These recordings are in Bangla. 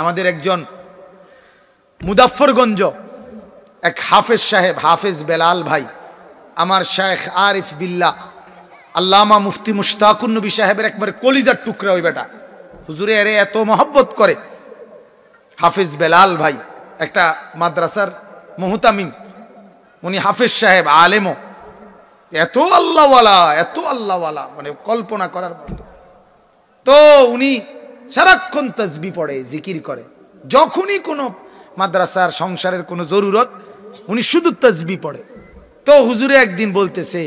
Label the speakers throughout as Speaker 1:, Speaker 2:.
Speaker 1: আমাদের একজন মুদাফরগঞ্জ এক হাফেজ সাহেব হাফেজ বেলাল ভাই আমার শেখ আরিফ বিল্লা আল্লামা মুফতি মুশতাকুন্নবী সাহেবের একবার কলিজার টুকরা ওই বেটা হুজুরে এরে এত মহব্বত করে হাফেজ বেলাল ভাই একটা মাদ্রাসার মহতামিন উনি হাফেজ সাহেব আলেমও এত আল্লাহওয়ালা এত আল্লাহওয়ালা মানে কল্পনা করার মতো তো উনি সারাক্ষণ তসবি পড়ে জিকির করে যখনই কোনো মাদ্রাসার সংসারের কোনো জরুরত উনি শুধু তসবি পড়ে তো হুজুরে একদিন বলতেছে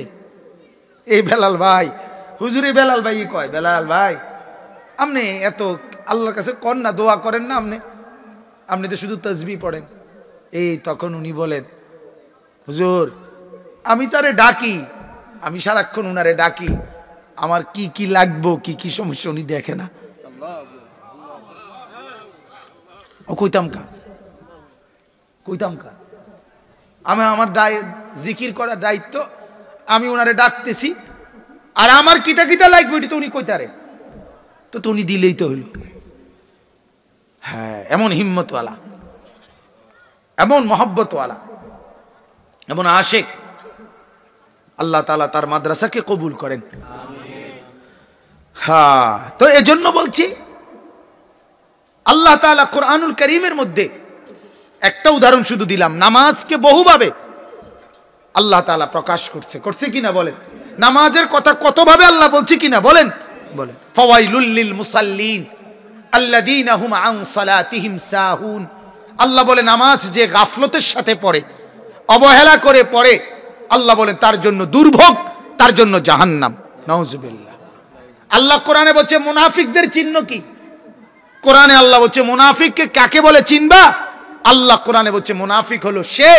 Speaker 1: এই বেলাল ভাই হুজুরে বেলাল ভাই কয় বেলাল ভাই আপনি এত আল্লাহর কাছে কর না দোয়া করেন না আপনি আপনি তো শুধু তসবি পড়েন এই তখন উনি বলেন হুজুর আমি তারে ডাকি আমি সারাক্ষণ উনারে ডাকি আমার কি কি লাগবো কি কি সমস্যা উনি দেখে না ও কইতাম কা কইতাম কা আমি আমার দায় জিকির করার দায়িত্ব আমি ওনারে ডাকতেছি আর আমার কিতা কিতা লাগবে ওইটি তো উনি কইতারে তো তো উনি দিলেই তো হইল হ্যাঁ এমন হিম্মতওয়ালা এমন মহব্বতওয়ালা এমন আশেক আল্লাহ তালা তার মাদ্রাসাকে কবুল করেন হ্যাঁ তো এজন্য বলছি আল্লাহ তালা কোরআনুল করিমের মধ্যে একটা উদাহরণ শুধু দিলাম নামাজকে বহুভাবে আল্লাহ তালা প্রকাশ করছে করছে কিনা বলেন নামাজের কথা কতভাবে আল্লাহ বলছে কিনা বলেন বলেন ফওয়াইলুল্লিল মুসাল্লিন আল্লাদিন আহুম আং সালাতিহিম সাহুন আল্লাহ বলে নামাজ যে গাফলতের সাথে পড়ে অবহেলা করে পড়ে আল্লাহ বলেন তার জন্য দুর্ভোগ তার জন্য জাহান্নাম নওজবিল্লা আল্লাহ কোরআনে বলছে মুনাফিকদের চিহ্ন কি কোরআনে আল্লাহ বলছে মুনাফিককে কাকে বলে চিনবা আল্লাহ কোরআনে বলছে মুনাফিক হলো সে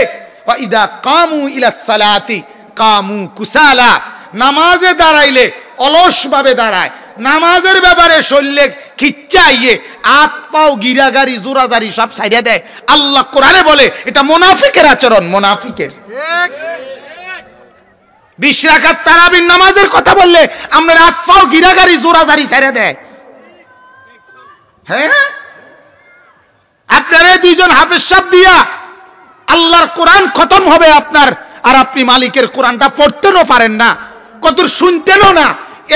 Speaker 1: ইদা কামু ইলা সালাতি কামু কুসালা নামাজে দাঁড়াইলে অলসভাবে দাঁড়ায় নামাজের ব্যাপারে শরীরে খিচ্চাইয়ে আত পাও গিরাগারি জোরাজারি সব সাইড়া দেয় আল্লাহ কোরআনে বলে এটা মোনাফিকের আচরণ মোনাফিকের বিশ রাখাত তারাবির নামাজের কথা বললে আমরা আত পাও গিরাগারি জোরাজারি সাইড়া দেয় হ্যাঁ আপনারা দুইজন হাফেজ সাহ দিয়া আল্লাহর কোরআন খতম হবে আপনার আর আপনি মালিকের কোরআনটা পড়তেনও পারেন না কত শুনতেনও না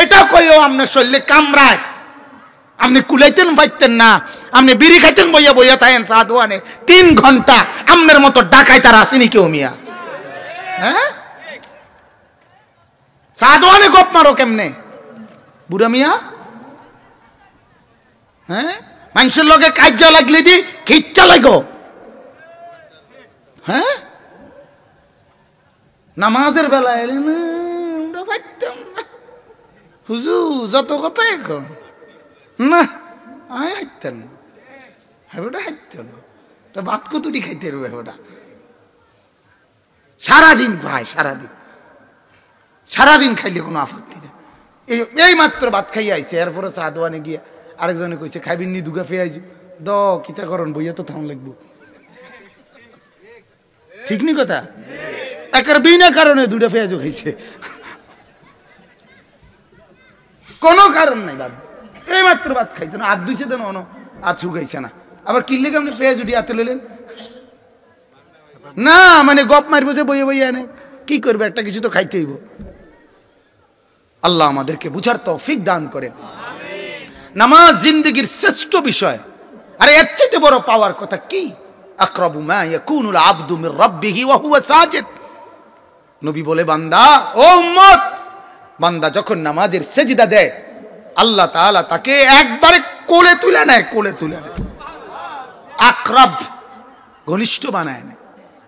Speaker 1: এটা কইও আপনার শরীরে কামড়ায় আপনি কুলাইতেন পাইতেন না আপনি বিড়ি খাইতেন বইয়া বইয়া তাইন সাধুয়ানে তিন ঘন্টা আমের মতো ডাকাই তার আসেনি কেউ মিয়া হ্যাঁ সাধুয়ানে গপ মারো কেমনে বুড়া মিয়া হ্যাঁ? মানুষের লগে কাজ্য লাগলে দি খিচা লাগ হ্যাঁ নামাজের বেলা এলি না হুজু যত কথা গো না আয় হেবটা তা ভাত কতুটি খাইতে রবে হেবটা সারাদিন ভাই সারাদিন সারাদিন খাইলে কোনো আপত্তি না এই মাত্র ভাত খাইয়া আইসে এরপরে চা দোয়ানে গিয়া আরেকজনে কইছে খাইবিন নি দুগা আইজু দ কিতা করন বইয়া তো থাম লাগবো ঠিক নি কথা একার বিনা কারণে দুটা ফেয়াজু খাইছে কোনো কারণ নাই বাদ এই মাত্র ভাত খাইছে না আর দুইছে দেন নন আর শুকাইছে না আবার কিনলে আপনি পেঁয়াজ উঠি হাতে লইলেন না মানে গপ মারি যে বইয়ে বইয়ে আনে কি করবে একটা কিছু তো খাইতে হইব আল্লাহ আমাদেরকে বুঝার তৌফিক দান করে নামাজ জিন্দগির শ্রেষ্ঠ বিষয় আরে এর চেয়ে বড় পাওয়ার কথা কি আকরাবু মা ইয়াকুনুল মির রাব্বিহি ওয়া হুয়া সাজিদ নবী বলে বান্দা ও উম্মত বান্দা যখন নামাজের সেজদা দেয় আল্লাহ তাআলা তাকে একবারে কোলে তুলে নেয় কোলে তুলে নেয় আকরাব ঘনিষ্ঠ বানায় না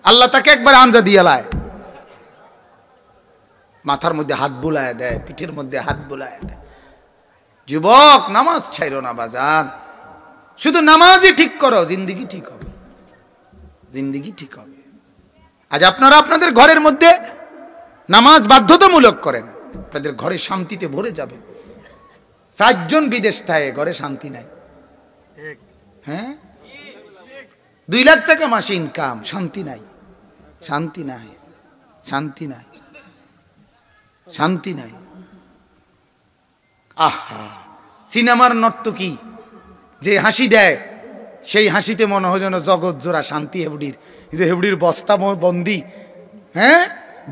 Speaker 1: আল্লাহ তাকে একবার আঞ্জা দিয়ে লায় মাথার মধ্যে হাত বুলায় দেয় পিঠের মধ্যে হাত বুলায় দেয় যুবক নামাজ ছাইরো না বাজান শুধু নামাজই ঠিক করো জিন্দিগি ঠিক হবে জিন্দিগি ঠিক হবে আজ আপনারা আপনাদের ঘরের মধ্যে নামাজ বাধ্যতামূলক করেন আপনাদের ঘরে শান্তিতে ভরে যাবে চারজন বিদেশ থাকে ঘরে শান্তি নাই হ্যাঁ দুই লাখ টাকা মাসে ইনকাম শান্তি নাই শান্তি নাই শান্তি নাই শান্তি নাই আহা সিনেমার নর্তকী যে হাসি দেয় সেই হাসিতে মনে হয় যেন জগৎ জোড়া শান্তি হেবড়ির কিন্তু হেবড়ির বস্তা বন্দি হ্যাঁ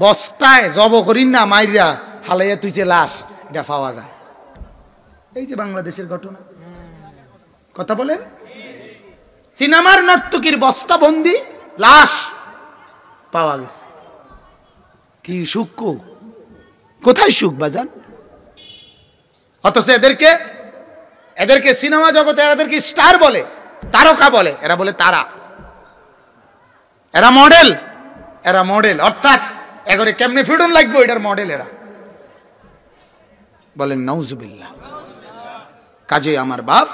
Speaker 1: বস্তায় জব করিন না মাইরা হালাইয়া তুই যে লাশ এটা পাওয়া যায় এই যে বাংলাদেশের ঘটনা কথা বলেন সিনেমার নর্তকীর বস্তাবন্দি লাশ পাওয়া গেছে কি সুখ কোথায় সুখ বাজান অথচ এদেরকে এদেরকে সিনেমা জগতে এদেরকে স্টার বলে তারকা বলে এরা বলে তারা এরা মডেল এরা মডেল অর্থাৎ এগরে কেমনে ফিডন লাগবে এটার মডেল এরা বলেন নৌজুবিল্লা কাজে আমার বাপ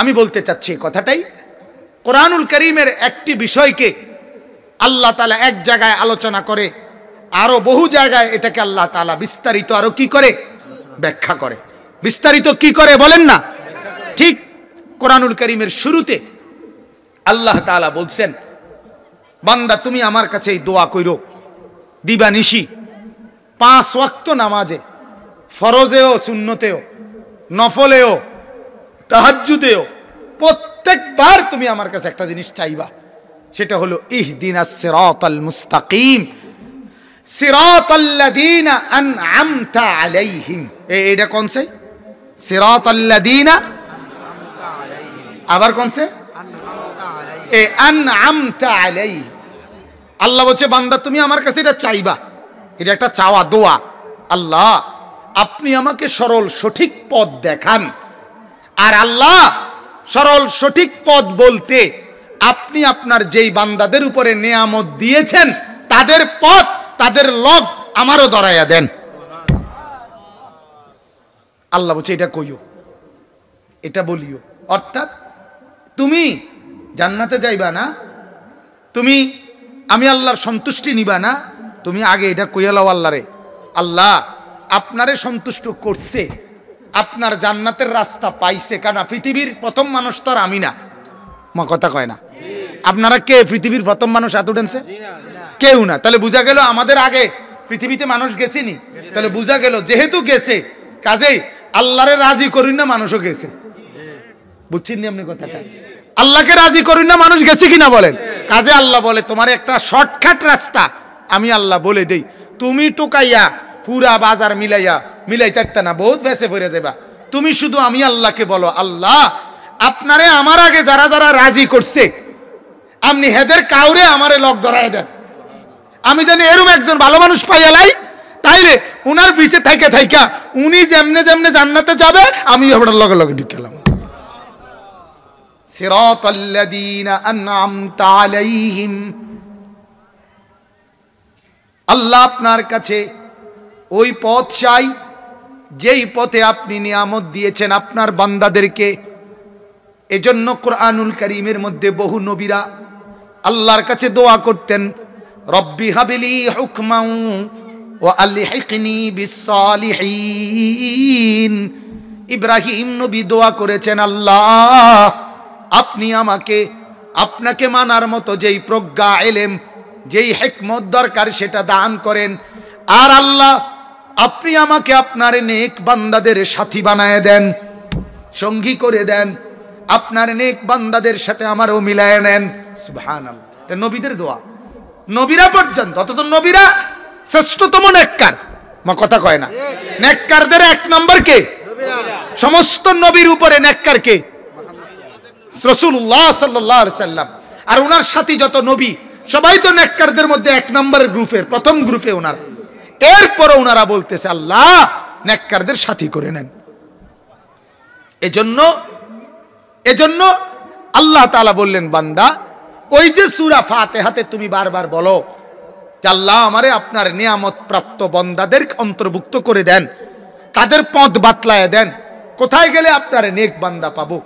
Speaker 1: আমি বলতে চাচ্ছি কথাটাই কোরআনুল করিমের একটি বিষয়কে আল্লাহ তালা এক জায়গায় আলোচনা করে আরো বহু জায়গায় এটাকে আল্লাহ তালা বিস্তারিত আরো কি করে ব্যাখ্যা করে বিস্তারিত কি করে বলেন না ঠিক কোরআনুল করিমের শুরুতে আল্লাহ তালা বলছেন বান্দা তুমি আমার কাছে এই দোয়া দিবা নিশি পাঁচ ওয়াক্ত নামাজে ফরজেও শূন্যতেও নফলেও তাহাজুদেও প্রত্যেকবার তুমি আমার কাছে একটা জিনিস চাইবা সেটা হলো ইহদিন আসরাতাল মুস্তাকিম আল্লাহ বলছে বান্দা তুমি আমার কাছে এটা চাইবা এটা একটা চাওয়া দোয়া আল্লাহ আপনি আমাকে সরল সঠিক পথ দেখান আর আল্লাহ সরল সঠিক পথ বলতে আপনি আপনার যেই বান্দাদের উপরে নেয়ামত দিয়েছেন তাদের পথ তাদের লগ আমারও দরাইয়া দেন আল্লাহ বলছে এটা কইও এটা বলিও অর্থাৎ তুমি জান্নাতে যাইবা না তুমি আমি আল্লাহর সন্তুষ্টি নিবা না তুমি আগে এটা কইয়া আল্লাহ আল্লাহরে আল্লাহ আপনারে সন্তুষ্ট করছে আপনার জান্নাতের রাস্তা পাইছে কেন পৃথিবীর প্রথম মানুষ তো আর আমি না মা কথা কয় না আপনারা কে পৃথিবীর প্রথম মানুষ এত ডেন্সে কেউ না তাহলে বোঝা গেল আমাদের আগে পৃথিবীতে মানুষ গেছেনি তাহলে বোঝা গেল যেহেতু গেছে কাজেই আল্লাহরে রাজি করুন না মানুষও গেছে বুঝছেন নি আপনি কথাটা আল্লাহকে রাজি করুন না মানুষ গেছে কিনা বলেন কাজে আল্লাহ বলে তোমার একটা শর্টকাট রাস্তা আমি আল্লাহ বলে দেই তুমি টোকাইয়া পুরা বাজার মিলাইয়া মিলাই থাকতে না বহুত ভেসে ফিরে যাবা তুমি শুধু আমি আল্লাহকে বলো আল্লাহ আপনারে আমার আগে যারা যারা রাজি করছে আপনি হেদের কাউরে আমারে লক ধরাই দেন আমি জানি এরম একজন ভালো মানুষ পাইয়ালাই তাই তাইলে উনার পিছে থাইকে থাইকা উনি যেমনে যেমনে জান্নাতে যাবে আমি আপনার লগে লগে ঢুকালাম আল্লাহ আপনার কাছে ওই পথ চাই যেই পথে আপনি নিয়ামত দিয়েছেন আপনার বান্দাদেরকে এজন্য কোরআনুল করিমের মধ্যে বহু নবীরা আল্লাহর কাছে দোয়া করতেন রব্বি হাবিলি হুকমাউ ও আল্লিহিকনি বিসালিহীন ইব্রাহিম নবী দোয়া করেছেন আল্লাহ আপনি আমাকে আপনাকে মানার মতো যেই প্রজ্ঞা এলেম যেই হেকমত দরকার সেটা দান করেন আর আল্লাহ আপনি আমাকে আপনার নেক বান্দাদের সাথী বানায় দেন সঙ্গী করে দেন আপনার নেক বান্দাদের সাথে আমারও মিলায় নেন সুবহানাল্লাহ এটা নবীদের দোয়া নবীরা পর্যন্ত অথচ নবীরা শ্রেষ্ঠতম নেককার মা কথা কয় না নেককারদের এক নম্বর কে সমস্ত নবীর উপরে নেককার কে রসুল্লাহ সাল্লাহ সাল্লাম আর ওনার সাথী যত নবী সবাই তো নেককারদের মধ্যে এক নম্বরের গ্রুপের প্রথম গ্রুপে ওনার এরপরও ওনারা বলতেছে আল্লাহ নেককারদের সাথী করে নেন এজন্য এজন্য আল্লাহ তালা বললেন বান্দা ওই যে সুরা হাতে তুমি বারবার বলো আল্লাহ আমারে আপনার নিয়ামত প্রাপ্ত বন্দাদের অন্তর্ভুক্ত করে দেন তাদের পথ বাতলায় দেন কোথায় গেলে আপনার নেক বান্দা পাবো